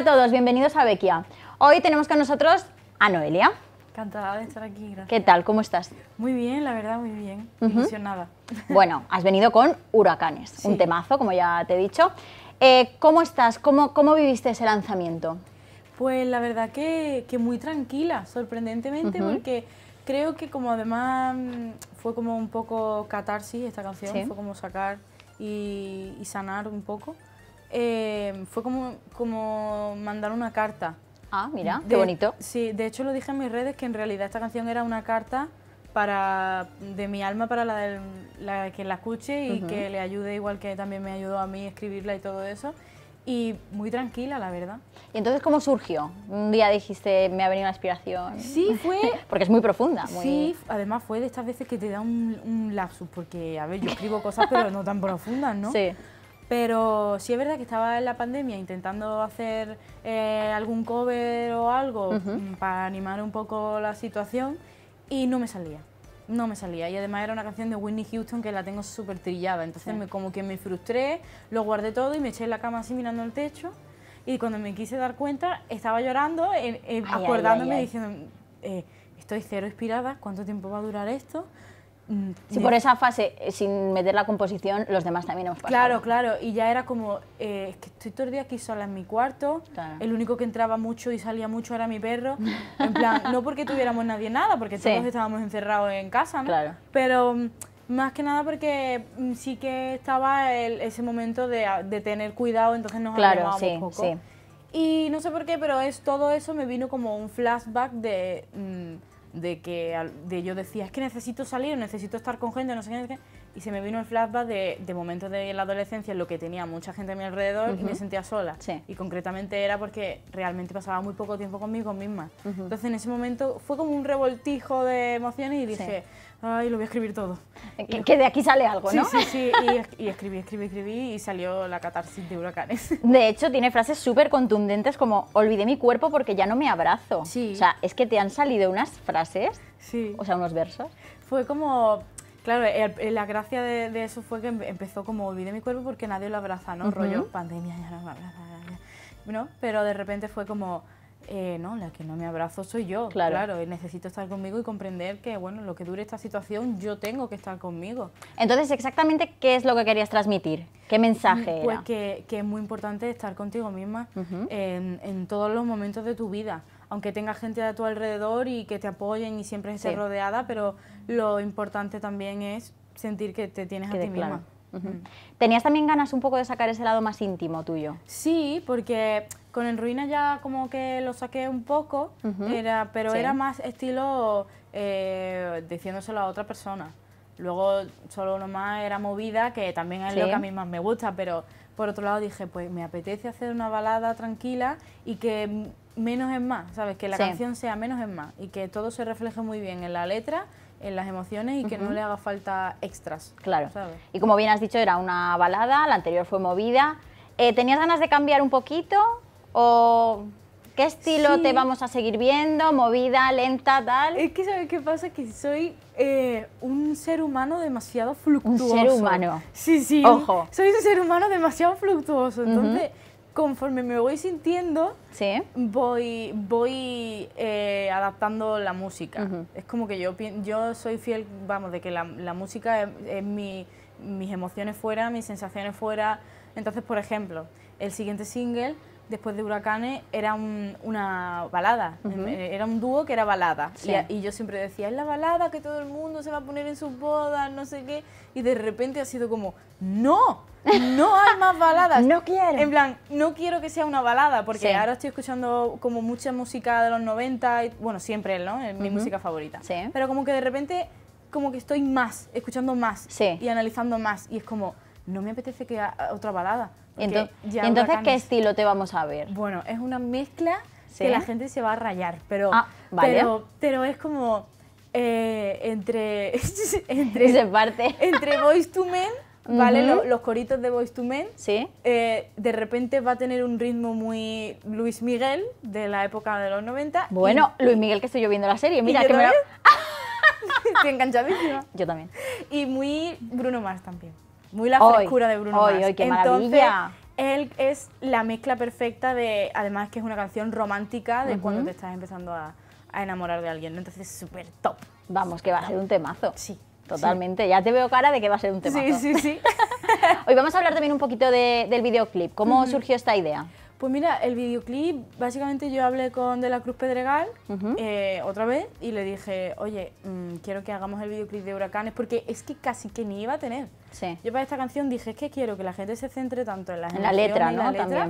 a todos, bienvenidos a Bequia. Hoy tenemos con nosotros a Noelia. Encantada de estar aquí, gracias. ¿Qué tal? ¿Cómo estás? Muy bien, la verdad, muy bien. Uh Bueno, has venido con Huracanes, un temazo, como ya te he dicho. Eh, ¿Cómo estás? ¿Cómo, ¿Cómo viviste ese lanzamiento? Pues la verdad que, que muy tranquila, sorprendentemente, porque creo que como además mm, fue como un poco catarsis esta canción, fue como sacar y, y sanar un poco. Eh, fue como, como mandar una carta. Ah, mira, qué bonito. Sí, de hecho lo dije en mis redes que en realidad esta canción era una carta para de mi alma para la, que la escuche y que le ayude igual que también me ayudó a mí escribirla y todo eso. Y muy tranquila, la verdad. ¿Y entonces cómo surgió? Un día dijiste, me ha venido una inspiración. Sí, fue... porque es muy profunda. Sí, además fue de estas veces que te da un, un lapsus, porque, a ver, yo escribo cosas, pero no tan profundas, ¿no? Sí. Pero sí es verdad que estaba en la pandemia intentando hacer eh, algún cover o algo mm, para animar un poco la situación y no me salía. No me salía. Y además era una canción de Whitney Houston que la tengo súper trillada. Entonces como que me frustré, lo guardé todo y me eché en la cama así mirando el techo. Y cuando me quise dar cuenta, estaba llorando, eh, eh, acordándome y diciendo, estoy cero inspirada, ¿cuánto tiempo va a durar esto? Si mm, por esa fase, eh, sin meter la composición, los demás también hemos pasado. Claro, claro, y ya era como, eh, es que estoy todo el día aquí sola en mi cuarto, el único que entraba mucho y salía mucho era mi perro, en plan, no porque tuviéramos nadie nada, porque todos estábamos encerrados en casa, ¿no? Claro. Pero mm, más que nada porque mm, sí que estaba ese momento ah, de, tener cuidado, entonces nos claro, sí, poco. Sí. Y no sé por qué, pero es, todo eso me vino como un flashback de de que de yo decía, es que necesito salir, necesito estar con gente, no sé qué y se me vino el flashback de, de momentos de la adolescencia en lo que tenía mucha gente a mi alrededor y me sentía sola. Y concretamente era porque realmente pasaba muy poco tiempo conmigo misma. Entonces en ese momento fue como un revoltijo de emociones y dije, ay, lo voy a escribir todo. Eh, que, de aquí sale algo, ¿no? Sí, sí, y, y, escribí, escribí, escribí y salió la catarsis de huracanes. De hecho, tiene frases súper contundentes como, olvidé mi cuerpo porque ya no me abrazo. Sí. O sea, es que te han salido unas frases, sí. o sea, unos versos. Fue como Claro, la gracia de, eso fue que empezó como olvidé mi cuerpo porque nadie lo abraza, ¿no? Rollo pandemia, ya no me abraza. ¿no? Pero de repente fue como, eh, no, la que no me abrazo soy yo, claro. necesito estar conmigo y comprender que, bueno, lo que dure esta situación, yo tengo que estar conmigo. Entonces, exactamente, ¿qué es lo que querías transmitir? ¿Qué mensaje pues era? Que, que, es muy importante estar contigo misma en todos los momentos de tu vida aunque tenga gente a tu alrededor y que te apoyen y siempre estés rodeada, pero lo importante también es sentir que te tienes a ti misma. Mm. ¿Tenías también ganas un poco de sacar ese lado más íntimo tuyo? Sí, porque con el ruina ya como que lo saqué un poco, era, pero era más estilo eh, diciéndoselo a otra persona. Luego solo nomás era movida, que también es lo que a mí más me gusta, pero por otro lado dije, pues me apetece hacer una balada tranquila y que menos es más, ¿sabes? Que la canción sea menos es más y que todo se refleje muy bien en la letra, en las emociones y que no le haga falta extras. Claro. Y como bien has dicho, era una balada, la anterior fue movida. Eh, ¿Tenías ganas de cambiar un poquito o qué estilo te vamos a seguir viendo? ¿Movida, lenta, tal? Es que ¿sabes qué pasa? Que soy eh, un ser humano demasiado fluctuoso. Un ser humano. Sí, sí. Ojo. Soy un ser humano demasiado fluctuoso. Entonces conforme me voy sintiendo, voy, voy eh, adaptando la música. Es como que yo, yo soy fiel, vamos, de que la, música es, mis emociones fuera, mis sensaciones fuera. Entonces, por ejemplo, el siguiente single, después de Huracanes, era una balada. Eh, era un dúo que era balada. Y, y, yo siempre decía, es la balada que todo el mundo se va a poner en sus bodas, no sé qué. Y de repente ha sido como, ¡no! no hay más baladas. no quiero. En plan, no quiero que sea una balada, porque ahora estoy escuchando como mucha música de los 90, y, bueno, siempre, ¿no? Es mi música favorita. Sí. Pero como que de repente, como que estoy más, escuchando más y analizando más, y es como, no me apetece que haya otra balada. Entonces, ¿qué estilo te vamos a ver? Bueno, es una mezcla que la gente se va a rayar, pero, ah, vale. pero, es como... Eh, entre entre, parte. entre voice to Men ¿vale? los, coritos de Voice to Men. Eh, de repente va a tener un ritmo muy Luis Miguel de la época de los 90. Bueno, Luis Miguel que estoy yo viendo la serie, mira que me lo... Estoy enganchadísima. Yo también. Y muy Bruno Mars también. Muy la frescura de Bruno Mars. qué Entonces, él es la mezcla perfecta de, además que es una canción romántica de cuando te estás empezando a, enamorar de alguien. Entonces es súper top. Vamos, que va a ser un temazo. Sí. Totalmente, ya te veo cara de que va a ser un tema. Sí, sí, sí. Hoy vamos a hablar también un poquito del videoclip. ¿Cómo surgió esta idea? Pues mira, el videoclip, básicamente yo hablé con De la Cruz Pedregal eh, otra vez y le dije, oye, mm, quiero que hagamos el videoclip de Huracanes porque es que casi que ni iba a tener. Yo para esta canción dije, es que quiero que la gente se centre tanto en, la letra, ¿no? La letra,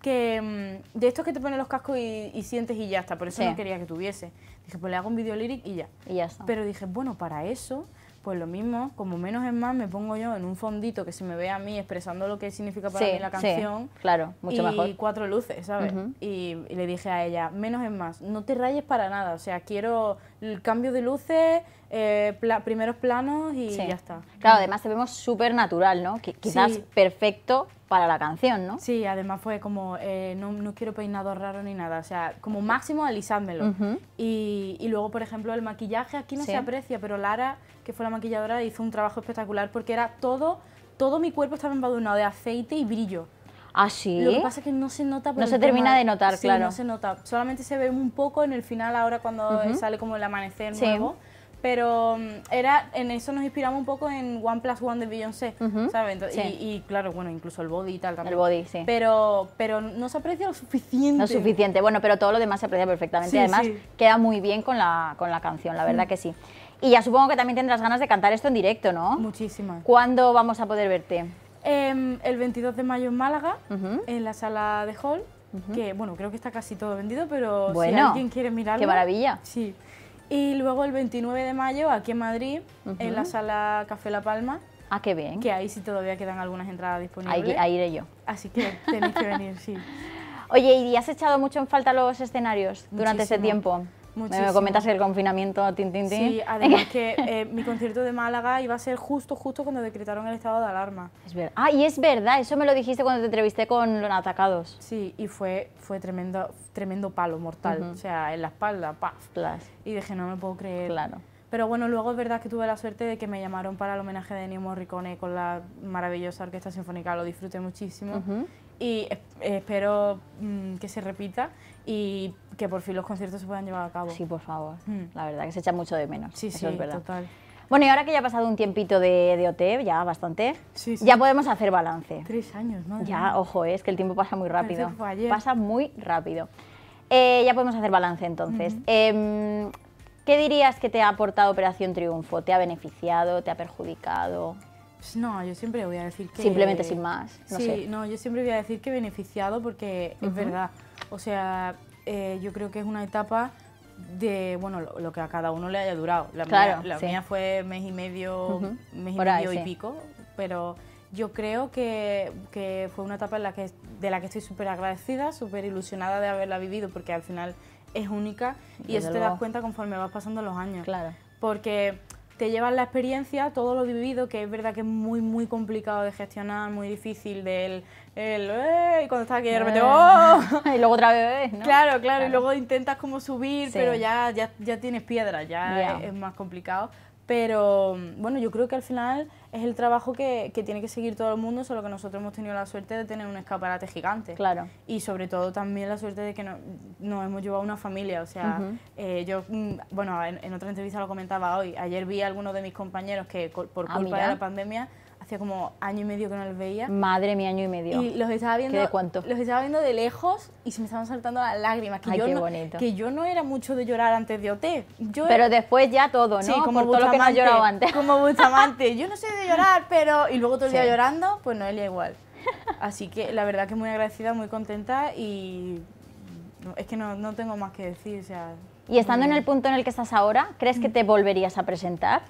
Que mm, de estos que te ponen los cascos y, sientes y ya está, por eso no quería que tuviese. Dije, pues le hago un video y ya. Y ya está. Pero dije, bueno, para eso pues lo mismo, como menos es más, me pongo yo en un fondito que se me ve a mí expresando lo que significa para mí la canción. claro, mucho y mejor. Y cuatro luces, ¿sabes? y, y, le dije a ella, menos es más, no te rayes para nada, o sea, quiero el cambio de luces, eh, primeros planos y ya está. Claro, además te vemos súper natural, ¿no? quizás perfecto para la canción, ¿no? Sí, además fue como, eh, no, no, quiero peinado raro ni nada, o sea, como máximo alisádmelo. y, luego, por ejemplo, el maquillaje aquí no se aprecia, pero Lara, que fue la maquilladora, hizo un trabajo espectacular porque era todo, todo mi cuerpo estaba embadurnado de aceite y brillo. ¿Ah, sí? Lo que pasa es que no se nota. no se termina de notar, sí, claro. no se nota. Solamente se ve un poco en el final, ahora cuando sale como el amanecer nuevo. Pero mm, era, en eso nos inspiramos un poco en One Plus One de Beyoncé, ¿sabes? y, claro, bueno, incluso el body y tal también. El body, sí. Pero, pero no se aprecia lo suficiente. Lo suficiente, bueno, pero todo lo demás se aprecia perfectamente. Además, queda muy bien con la, con la canción, la verdad mm. que sí. Y ya supongo que también tendrás ganas de cantar esto en directo, ¿no? Muchísimas. ¿Cuándo vamos a poder verte? Em, el 22 de mayo en Málaga, en la sala de Hall, que bueno, creo que está casi todo vendido, pero si alguien quiere mirarlo... ¡Qué maravilla! Sí. Y luego el 29 de mayo aquí en Madrid, en la sala Café La Palma. Ah, qué bien. Que ahí sí todavía quedan algunas entradas disponibles. Ahí, iré yo. Así que tenéis que venir, sí. Oye, ¿y has echado mucho en falta los escenarios durante ese tiempo? Me comentas el confinamiento, tin, Sí, además que eh, mi concierto de Málaga iba a ser justo, justo cuando decretaron el estado de alarma. Es Ah, y es verdad, eso me lo dijiste cuando te entrevisté con los atacados. Sí, y fue, fue tremendo, tremendo palo mortal, o sea, en la espalda, paf. Y dije, no me puedo creer. Claro. Pero bueno, luego es verdad que tuve la suerte de que me llamaron para el homenaje de Ennio Morricone con la maravillosa Orquesta Sinfónica, lo disfruté muchísimo. Y espero mm, que se repita y que por fin los conciertos se puedan llevar a cabo. Sí, por favor. Mm. La verdad que se echa mucho de menos. Sí, sí, es verdad. total. Bueno, y ahora que ya ha pasado un tiempito de, de OTEP, ya bastante, ya podemos hacer balance. Tres años, ¿no? Ya, ojo, eh, es que el tiempo pasa muy rápido. Pasa muy rápido. Eh, ya podemos hacer balance entonces. Em, ¿Qué dirías que te ha aportado Operación Triunfo? ¿Te ha beneficiado? ¿Te ha perjudicado? Pues no, yo siempre voy a decir que... Simplemente sin más. No sí, no, yo siempre voy a decir que beneficiado porque es verdad. O sea, eh, yo creo que es una etapa de bueno lo, que a cada uno le haya durado. La, mía, fue mes y medio, mes y medio y pico, pero yo creo que, fue una etapa en la que, de la que estoy súper agradecida, súper ilusionada de haberla vivido, porque al final es única y eso te das cuenta conforme vas pasando los años. Claro. Porque te llevan la experiencia, todo lo vivido, que es verdad que es muy, muy complicado de gestionar, muy difícil del... El, eh", cuando estás aquí de repente, eh. ¡oh! y luego otra vez, ¿no? Claro, claro, y luego intentas como subir, pero ya, ya, ya tienes piedras, ya es más complicado. Pero bueno, yo creo que al final es el trabajo que, que, tiene que seguir todo el mundo, solo que nosotros hemos tenido la suerte de tener un escaparate gigante. Claro. Y sobre todo también la suerte de que no, nos hemos llevado una familia. O sea, eh, yo, mm, bueno, en, otra entrevista lo comentaba hoy. Ayer vi a algunos de mis compañeros que por ah, culpa de la pandemia como año y medio que no los veía. Madre mi año y medio. Y los estaba viendo. de cuánto? Los estaba viendo de lejos y se me estaban saltando las lágrimas. Que yo no, Que yo no era mucho de llorar antes de OT. pero después ya todo, ¿no? como mucho todo lo que llorado antes. Como yo no soy de llorar, pero. Y luego todo el día llorando, pues no Noelia igual. Así que la verdad que muy agradecida, muy contenta y. Es que no, no tengo más que decir, o sea. Y estando en el punto en el que estás ahora, ¿crees que mm. te volverías a presentar?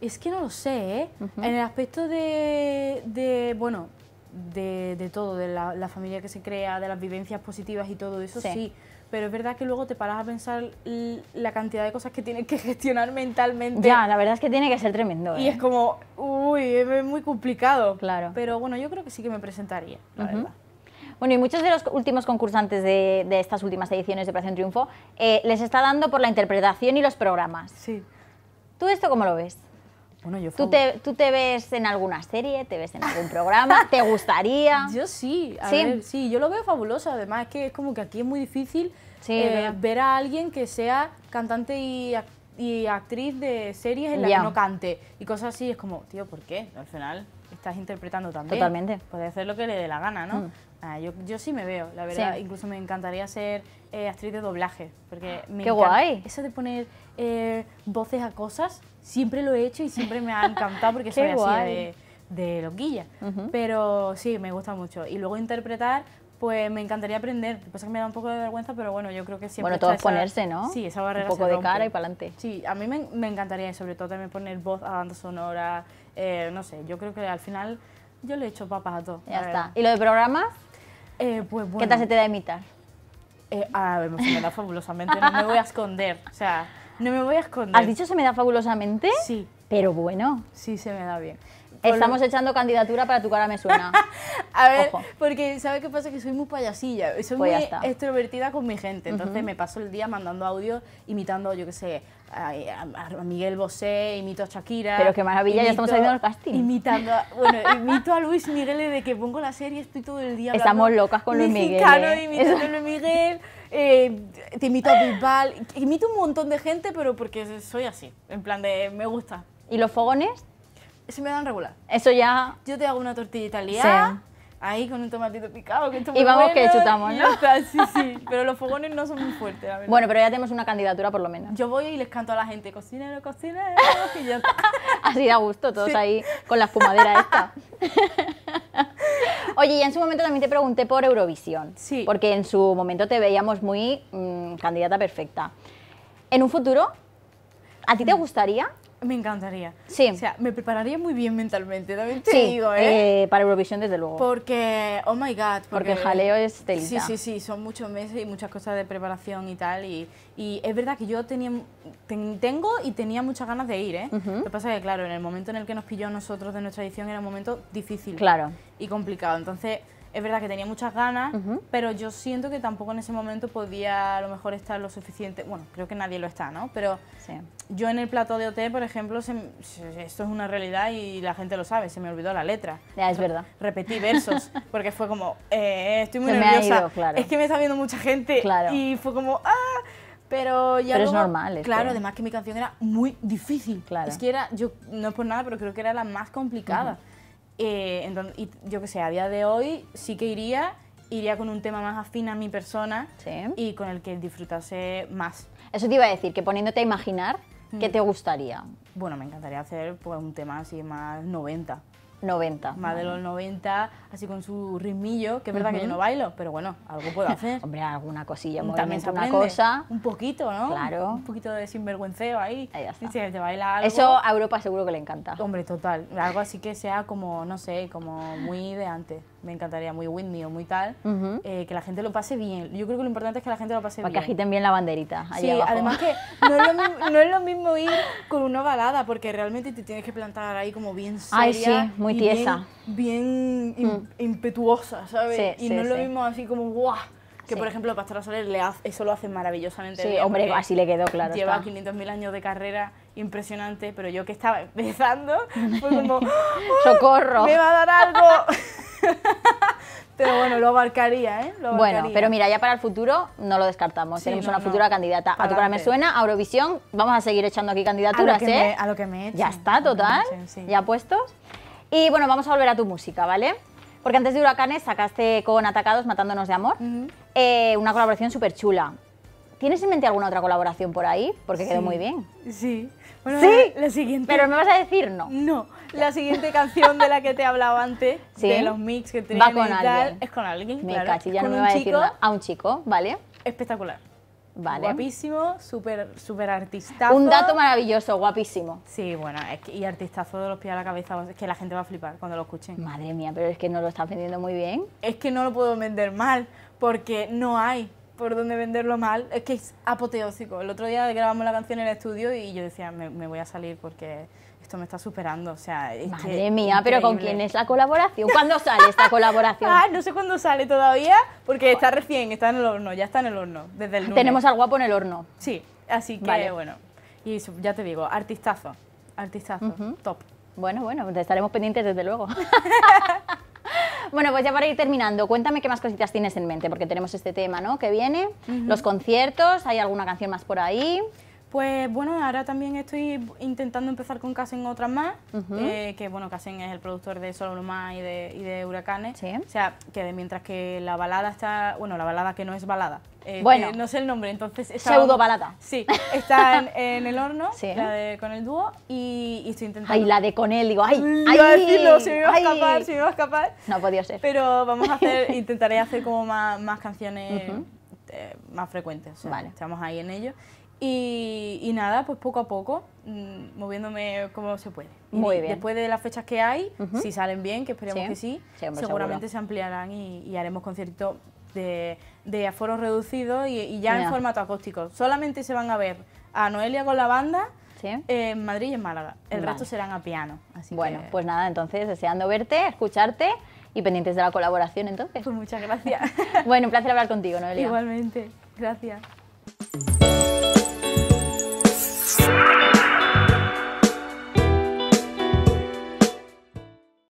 Es que no lo sé, ¿eh? En el aspecto de, bueno, de, todo, de la, familia que se crea, de las vivencias positivas y todo eso, sí. Pero es verdad que luego te paras a pensar la cantidad de cosas que tienes que gestionar mentalmente. Ya, la verdad es que tiene que ser tremendo. Y ¿eh? es como, uy, es muy complicado. Claro. Pero bueno, yo creo que sí que me presentaría, la verdad. Bueno, y muchos de los últimos concursantes de, estas últimas ediciones de Operación Triunfo eh, les está dando por la interpretación y los programas. Sí. ¿Tú esto cómo lo ves? ¿Tú te, ¿Tú te ves en alguna serie? ¿Te ves en algún programa? ¿Te gustaría? Yo sí, a ¿Sí? Ver, sí, yo lo veo fabuloso. Además, es que es como que aquí es muy difícil eh, ver a alguien que sea cantante y, y actriz de series en las que no cante. Y cosas así, es como, tío, ¿por qué? Al final estás interpretando también. Totalmente. Puedes hacer lo que le dé la gana, ¿no? Mm. Ah, yo, yo, sí me veo, la verdad. Incluso me encantaría ser eh, actriz de doblaje. Porque ¡Qué guay! Eso de poner eh, voces a cosas siempre lo he hecho y siempre me ha encantado porque soy así de, de loquilla. Pero sí, me gusta mucho. Y luego interpretar, pues me encantaría aprender. Lo que pasa es que me da un poco de vergüenza, pero bueno, yo creo que siempre. Bueno, todo es ponerse, ¿no? Sí, esa barrera. Un poco de cara y para adelante. Sí, a mí me, me, encantaría, sobre todo también poner voz a banda sonora. Eh, no sé, yo creo que al final yo le he hecho papas a todo. Ya está. ¿Y lo de programas? Eh, pues bueno. ¿Qué tal se te da imitar? Eh, a ver, pues me da fabulosamente, no me voy a esconder. O sea, no me voy a esconder. ¿Has dicho se me da fabulosamente? Sí. Pero bueno. Sí, se me da bien. Estamos echando candidatura para tu cara me suena. a ver, porque ¿sabes qué pasa? Que soy muy payasilla, soy pues muy extrovertida con mi gente, entonces me paso el día mandando audios, imitando, yo qué sé, a, Miguel Bosé, imito a Shakira. Pero qué maravilla, ya estamos saliendo al casting. Imitando, a, bueno, imito a Luis Miguel de que pongo la serie, estoy todo el día Estamos locas con Luis Miguel. ¿eh? imitando a Luis Miguel, eh, te imito a Bisbal, imito un montón de gente, pero porque soy así, en plan de me gusta. ¿Y los fogones? se me dan regular. Eso ya. Yo te hago una tortilla italiana. Ahí con un tomatito picado, Y vamos que chutamos, ¿no? sí, sí. Pero los fogones no son muy fuertes, Bueno, pero ya tenemos una candidatura por lo menos. Yo voy y les canto a la gente, cocinero, cocinero, y ya está. Así da gusto, todos ahí con la espumadera esta. Oye, y en su momento también te pregunté por Eurovisión. Sí. Porque en su momento te veíamos muy mm, candidata perfecta. ¿En un futuro, a ti te mm. gustaría me encantaría. Sí. O sea, me prepararía muy bien mentalmente, también te digo, ¿eh? ¿eh? Para Eurovisión, desde luego. Porque, oh my God. Porque, jaleo es telita. Sí, sí, sí, son muchos meses y muchas cosas de preparación y tal. Y, es verdad que yo tenía, tengo y tenía muchas ganas de ir, ¿eh? Lo que pasa es que, claro, en el momento en el que nos pilló a nosotros de nuestra edición era un momento difícil. Claro. Y complicado. Entonces es verdad que tenía muchas ganas, pero yo siento que tampoco en ese momento podía a lo mejor estar lo suficiente, bueno, creo que nadie lo está, ¿no? Pero yo en el plato de OT, por ejemplo, esto es una realidad y la gente lo sabe, se me olvidó la letra. Ya, es verdad. Repetí versos, porque fue como, eh, eh, estoy muy nerviosa, es que me está viendo mucha gente y fue como, ¡ah! Pero ya pero es normal. claro, además que mi canción era muy difícil. Claro. Es que era, yo no es por nada, pero creo que era la más complicada. Eh, y yo que sé, a día de hoy sí que iría, iría con un tema más afín a mi persona y con el que disfrutase más. Eso te iba a decir, que poniéndote a imaginar, ¿qué mm. te gustaría? Bueno, me encantaría hacer pues, un tema así más 90. 90. Más de los 90, así con su ritmillo, que es verdad que yo no bailo, pero bueno, algo puedo hacer. Hombre, alguna cosilla, también una cosa. Un poquito, ¿no? Claro. Un poquito de sinvergüenceo ahí. ahí te baila algo. Eso a Europa seguro que le encanta. Hombre, total. Algo así que sea como, no sé, como muy de antes me encantaría, muy windy o muy tal, eh, que la gente lo pase bien. Yo creo que lo importante es que la gente lo pase bien. Para que agiten bien la banderita. sí, además que no es, lo mismo, ir con una balada, porque realmente te tienes que plantar ahí como bien seria. Ay, sí, muy tiesa. Bien, mm. impetuosa, ¿sabes? Sí, y no es lo mismo así como ¡guau! Que por ejemplo Pastora Soler le eso lo hace maravillosamente. Sí, hombre, así le quedó claro. Lleva 500.000 años de carrera impresionante, pero yo que estaba empezando, fue como ¡Socorro! ¡oh! ¡Me va a dar algo! pero bueno, lo abarcaría, ¿eh? Bueno, pero mira, ya para el futuro no lo descartamos. Tenemos una futura candidata. A tu cara me suena, a Eurovisión, vamos a seguir echando aquí candidaturas, a ¿eh? a lo que me echen. Ya está, total. Ya puestos. Y bueno, vamos a volver a tu música, ¿vale? Porque antes de Huracanes sacaste con Atacados, Matándonos de Amor, eh, una colaboración súper chula. ¿Tienes en mente alguna otra colaboración por ahí? Porque quedó muy bien. Sí, sí, la siguiente. Pero me vas a decir no. No, la siguiente canción de la que te he hablado antes, de los mix que tenía Va con es con alguien. claro. con no me a un chico, ¿vale? Espectacular. Vale. Guapísimo, súper super artistazo. Un dato maravilloso, guapísimo. Sí, bueno, y artistazo de los pies a la cabeza, es que la gente va a flipar cuando lo escuchen. Madre mía, pero es que no lo estás vendiendo muy bien. Es que no lo puedo vender mal, porque no hay por dónde venderlo mal. Es que es apoteósico. El otro día grabamos la canción en el estudio y yo decía, me, voy a salir porque esto me está superando. O sea, Madre mía, pero ¿con quién es la colaboración? ¿Cuándo sale esta colaboración? Ah, no sé cuándo sale todavía porque está recién, está en el horno, ya está en el horno. Desde el Tenemos al guapo en el horno. Sí, así que bueno. Y ya te digo, artistazo, artistazo, top. Bueno, bueno, estaremos pendientes desde luego. Bueno, pues ya para ir terminando, cuéntame qué más cositas tienes en mente, porque tenemos este tema, ¿no? Que viene, los conciertos, ¿hay alguna canción más por ahí? Pues bueno, ahora también estoy intentando empezar con Casen otras más, eh, que bueno, Casen es el productor de Solo Más y de, y de Huracanes. Sí. O sea, que mientras que la balada está, bueno, la balada que no es balada. Eh, bueno. no sé el nombre, entonces... Pseudo balada. Sí, está en, el horno, la de con el dúo, y, y, estoy intentando... Ay, la de con él, digo, ay, ay, ay no, se me iba a escapar, se me iba a escapar. No podía ser. Pero vamos a hacer, intentaré hacer como más, más canciones... Eh, más frecuentes. vale. Estamos ahí en ello. Y, nada, pues poco a poco, mm, moviéndome como se puede. Muy bien. Después de las fechas que hay, si salen bien, que esperemos que sí, seguramente se ampliarán y, haremos conciertos de, de aforos reducidos y, ya en formato acústico. Solamente se van a ver a Noelia con la banda. Eh, en Madrid y en Málaga. El resto serán a piano. bueno, pues nada, entonces deseando verte, escucharte y pendientes de la colaboración entonces. Pues muchas gracias. bueno, un placer hablar contigo, Noelia. Igualmente, gracias.